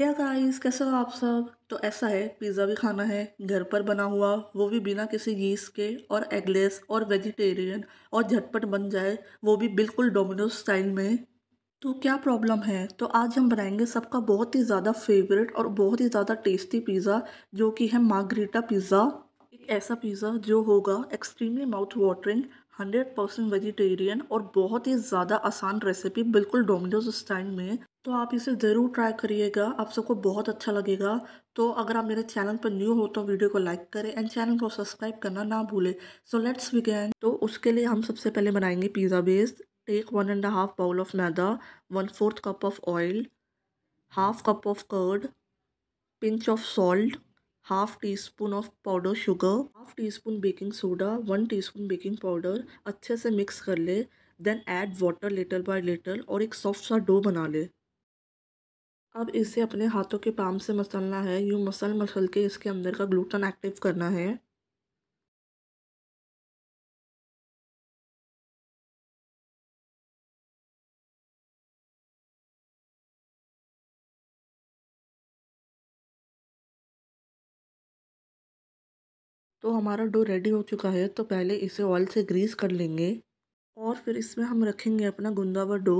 hey guys कैसे हो आप सब तो ऐसा है पिज़्ज़ा भी खाना है घर पर बना हुआ वो भी बिना किसी गीस के और एगलेस और वेजिटेरियन और झटपट बन जाए वो भी बिल्कुल डोमिनोज स्टाइल में तो क्या प्रॉब्लम है तो आज हम बनाएंगे सबका बहुत ही ज़्यादा फेवरेट और बहुत ही ज़्यादा टेस्टी पिज़्ज़ा जो कि है मागरीटा पिज़्ज़ा एक ऐसा पिज़्ज़ा जो होगा extremely mouth watering hundred percent vegetarian और बहुत ही ज़्यादा आसान रेसिपी बिल्कुल डोमिनोज स्टाइल में तो आप इसे ज़रूर ट्राई करिएगा आप सबको बहुत अच्छा लगेगा तो अगर आप मेरे चैनल पर न्यू हो तो वीडियो को लाइक करें एंड चैनल को सब्सक्राइब करना ना भूलें सो लेट्स बिगेन तो उसके लिए हम सबसे पहले बनाएंगे pizza base take one and half bowl of maida one fourth cup of oil half cup of curd pinch of salt half teaspoon of powder sugar half teaspoon baking soda one teaspoon baking powder अच्छे से mix कर ले then add water little by little और एक soft सा dough बना ले अब इसे अपने हाथों के पाम से मसलना है यूँ मसल मसल के इसके अंदर का ग्लूटन एक्टिव करना है तो हमारा डो रेडी हो चुका है तो पहले इसे ऑयल से ग्रीस कर लेंगे और फिर इसमें हम रखेंगे अपना गुंदा व डो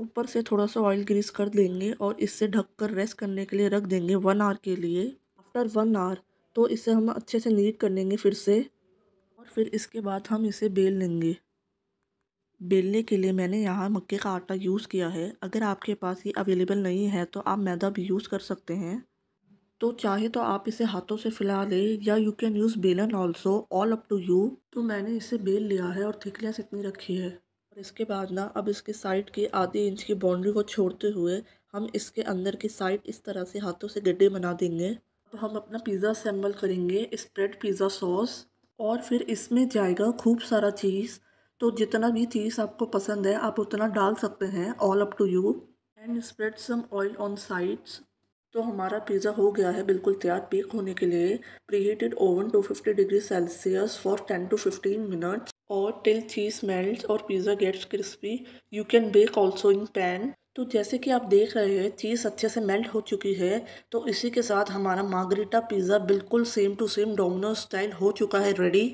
ऊपर से थोड़ा सा ऑयल ग्रीस कर देंगे और इससे ढककर रेस्ट करने के लिए रख देंगे वन आवर के लिए आफ्टर वन आवर तो इसे हम अच्छे से नीट कर लेंगे फिर से और फिर इसके बाद हम इसे बेल लेंगे बेलने के लिए मैंने यहाँ मक्के का आटा यूज़ किया है अगर आपके पास ये अवेलेबल नहीं है तो आप मैदा भी यूज़ कर सकते हैं तो चाहे तो आप इसे हाथों से फैला लें या you can use belan also all up to you तो मैंने इसे बेल लिया है और थिकनेस इतनी रखी है इसके बाद ना अब इसके साइड की आधे इंच की बाउंड्री को छोड़ते हुए हम इसके अंदर की साइड इस तरह से हाथों से गड्ढे बना देंगे अब हम अपना पिज़्ज़ा असेंबल करेंगे स्प्रेड पिज़्ज़ा सॉस और फिर इसमें जाएगा खूब सारा चीज़ तो जितना भी चीज़ आपको पसंद है आप उतना डाल सकते हैं all up to you and spread some oil on sides तो हमारा पिज़्ज़ा हो गया है बिल्कुल तैयार पेक होने के लिए preheated oven 250 degree Celsius for 10 to 15 minutes और टिल चीज़ मेल्ट और pizza gets crispy you can bake also in pan तो जैसे कि आप देख रहे हैं चीज़ अच्छे से मेल्ट हो चुकी है तो इसी के साथ हमारा मार्गरीटा पिज़्ज़ा बिल्कुल same to same Domino style हो चुका है रेडी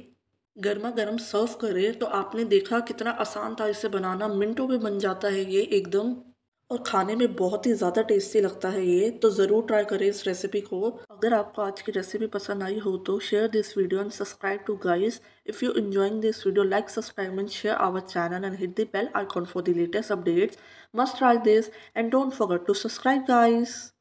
गर्मा गर्म सर्व करें तो आपने देखा कितना आसान था इसे बनाना मिनटों में बन जाता है ये एकदम और खाने में बहुत ही ज़्यादा टेस्टी लगता है ये तो ज़रूर ट्राई करें इस रेसिपी को अगर आपको आज की रेसिपी पसंद आई हो तो share this video and subscribe to guys if you enjoying this video like subscribe and share our channel and hit the bell icon for the latest updates must try this and don't forget to subscribe guys